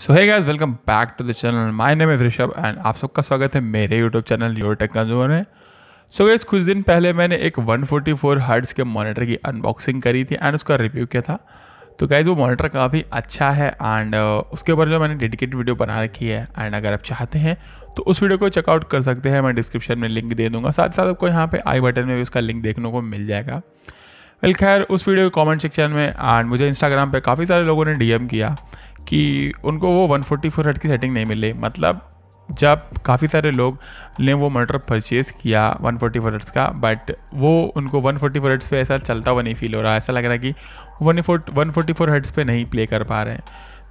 so hi guys welcome back to the channel my name is Rishabh and आप सबका स्वागत है मेरे YouTube channel your tech consumer में सो गाइज कुछ दिन पहले मैंने एक 144 फोर्टी हर्ट्स के मॉनिटर की अनबॉक्सिंग करी थी एंड उसका रिव्यू किया था तो गाइज वो मॉनिटर काफ़ी अच्छा है एंड uh, उसके ऊपर जो मैंने डेडिकेट वीडियो बना रखी है एंड अगर आप चाहते हैं तो उस वीडियो को चेकआउट कर सकते हैं मैं डिस्क्रिप्शन में लिंक दे दूंगा साथ साथ आपको यहाँ पे आई बटन में भी उसका लिंक देखने को मिल जाएगा वेल खैर उस वीडियो के कमेंट सेक्शन में एंड मुझे इंस्टाग्राम पे काफ़ी सारे लोगों ने डीएम किया कि उनको वो 144 फोर्टी हर्ट की सेटिंग नहीं मिली मतलब जब काफ़ी सारे लोग ने वो मोटर परचेज़ किया 144 फोर्टी हर्ट्स का बट वो उनको 144 फोर्टी हर्ट्स पे ऐसा चलता हुआ नहीं फील हो रहा ऐसा लग रहा है कि one fort one forty four hertz पर नहीं प्ले कर पा रहे हैं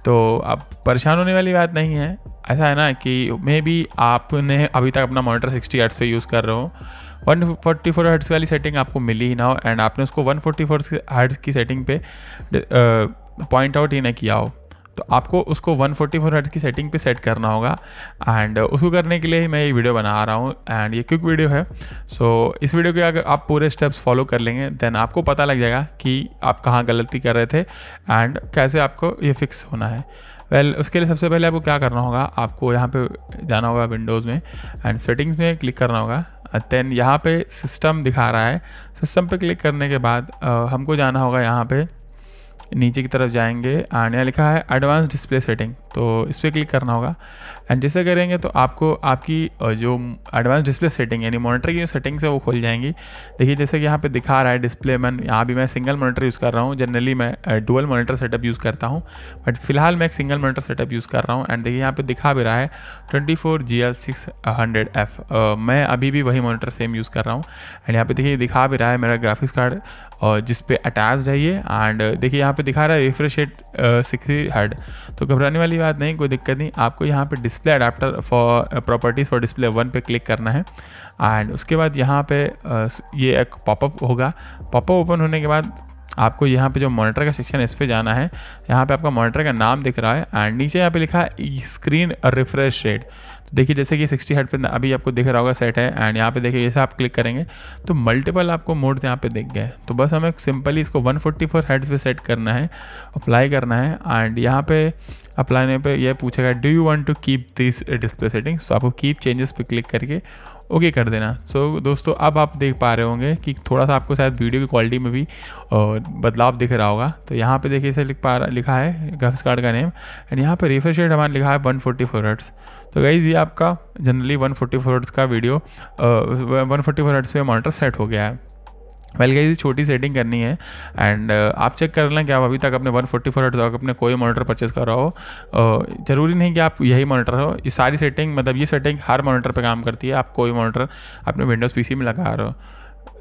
तो अब परेशान होने वाली बात नहीं है ऐसा है ना कि मे बी आपने अभी तक अपना मॉनिटर सिक्सटी हर्ट्स पे यूज़ कर रहे हो वन फोर्टी फोर हर्ट्स वाली सेटिंग आपको मिली ही ना हो एंड आपने उसको वन फोर्टी फोर हर्ट्स की सेटिंग पे पॉइंट आउट ही ना किया हो तो आपको उसको 144 फोर्टी की सेटिंग पे सेट करना होगा एंड उसको करने के लिए ही मैं ये वीडियो बना रहा हूँ एंड ये क्विक वीडियो है सो so, इस वीडियो के अगर आप पूरे स्टेप्स फॉलो कर लेंगे देन आपको पता लग जाएगा कि आप कहाँ गलती कर रहे थे एंड कैसे आपको ये फिक्स होना है वेल well, उसके लिए सबसे पहले आपको क्या करना होगा आपको यहाँ पे जाना होगा विंडोज़ में एंड सेटिंग्स में क्लिक करना होगा देन यहाँ पे सिस्टम दिखा रहा है सिस्टम पे क्लिक करने के बाद आ, हमको जाना होगा यहाँ पे नीचे की तरफ जाएंगे आने यहाँ लिखा है एडवांस डिस्प्ले सेटिंग तो इस पर क्लिक करना होगा एंड जैसे करेंगे तो आपको आपकी जो एडवांस डिस्प्ले सेटिंग यानी मॉनिटर की जो सेटिंग्स है वो खुल जाएंगी देखिए जैसे कि यहाँ पे दिखा रहा है डिस्प्ले मैन यहाँ भी मैं सिंगल मॉनिटर यूज़ कर रहा हूँ जनरली मैं डुअल मॉनिटर सेटअप यूज़ करता हूँ बट फिलहाल मैं एक सिंगल मोनीटर सेटअप यूज़ कर रहा हूँ एंड देखिए यहाँ पर दिखा भी रहा है twenty four G L six hundred F मैं अभी भी वही मोनिटर सेम यूज़ कर रहा हूँ एंड यहाँ पर देखिए दिखा भी रहा है मेरा ग्राफिक्स कार्ड जिसपे अटैच अटैच्ड है ये एंड देखिए यहाँ पे दिखा रहा है रिफ्रेश रेट सिक्सटी हर्ड तो घबराने वाली बात नहीं कोई दिक्कत नहीं आपको यहाँ पे display adapter for properties for display one पे क्लिक करना है एंड उसके बाद यहाँ पे uh, ये एक पॉपअप होगा पॉपअप ओपन होने के बाद आपको यहाँ पे जो मॉनिटर का सेक्शन है इस पर जाना है यहाँ पे आपका मॉनिटर का नाम दिख रहा है एंड नीचे यहाँ पे लिखा है स्क्रीन रिफ्रेश रेट तो देखिए जैसे कि 60 हर्ट पे अभी आपको दिख रहा होगा सेट है एंड यहाँ पे देखिए जैसे आप क्लिक करेंगे तो मल्टीपल आपको मोड्स यहाँ पे दिख गए तो बस हमें सिंपली इसको 144 फोर्टी पे सेट करना है अप्लाई करना है एंड यहाँ पर अपलाने पे यह पूछेगा do you want to keep this display settings तो आपको कीप चेंजेस पे क्लिक करके ओके okay कर देना सो so, दोस्तों अब आप देख पा रहे होंगे कि थोड़ा सा आपको शायद वीडियो की क्वालिटी में भी बदलाव दिख रहा होगा तो यहाँ पे देखिए इसे लिख पा रहा लिखा है ग्राफिक्स कार्ड का नेम एंड यहाँ पे रिफ्रेश रेट हमारे लिखा है वन फोर्टी फोर हर्ट्स तो गाइज ये आपका generally one forty four hertz का video one forty four hertz पे मॉनिटर सेट हो गया है वेल गई छोटी सेटिंग करनी है एंड uh, आप चेक कर लें कि आप अभी तक अपने 144 फोर्टी फोर तक अपने कोई मॉनिटर परचेज कर रहा हो uh, ज़रूरी नहीं कि आप यही मॉनिटर हो ये सारी सेटिंग मतलब ये सेटिंग हर मॉनिटर पे काम करती है आप कोई मॉनिटर अपने विंडोज़ पीसी में लगा रहे हो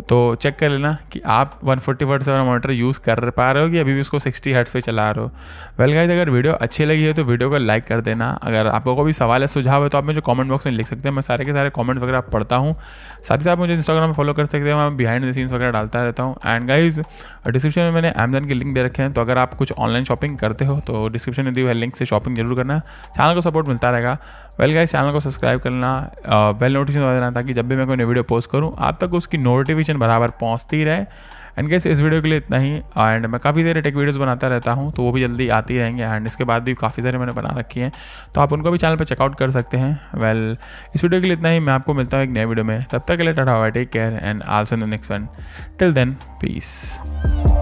तो चेक कर लेना कि आप 140 फोर्टी वर्ड्स वाला मोटर यूज़ कर पा रहे हो कि अभी भी उसको 60 हर्ट्स पे चला रहे हो वेल गाइज अगर वीडियो अच्छी लगी है तो वीडियो को लाइक कर देना अगर आपको कोई सवाल है सुझाव है तो आप मुझे कमेंट बॉक्स में लिख सकते हैं मैं सारे के सारे कमेंट वगैरह पढ़ता हूँ साथ ही साथ मुझे इंस्टाग्राम में फॉलो कर सकते हैं मैं बिहाइंड द सीन्स वगैरह डालता रहता हूँ एंड गाइज डिस्क्रिप्शन में मैंने अमेजन के लिंक दे रखे हैं तो अगर आप कुछ ऑनलाइन शॉपिंग करते हो तो डिस्क्रिप्शन में दी हुई लिंक से शॉपिंग जरूर करना चैनल को सपोर्ट मिलता रहेगा वेल गाइज चैनल को सब्सक्राइब करना बेल नोटिफिकेशन देना ताकि जब भी मैं कोई वीडियो पोस्ट करूँ आप तक उसकी नोटिफिकेशन इन्फॉर्मेशन बराबर पहुँचती रहे एंड कैसे इस वीडियो के लिए इतना ही एंड मैं काफ़ी सारे टेक वीडियोस बनाता रहता हूँ तो वो भी जल्दी आती रहेंगे एंड इसके बाद भी काफ़ी सारे मैंने बना रखी हैं तो आप उनको भी चैनल पर चेकआउट कर सकते हैं वेल well, इस वीडियो के लिए इतना ही मैं आपको मिलता हूँ एक नए वीडियो में तब तक के लिए tata take care and also the next one till then piece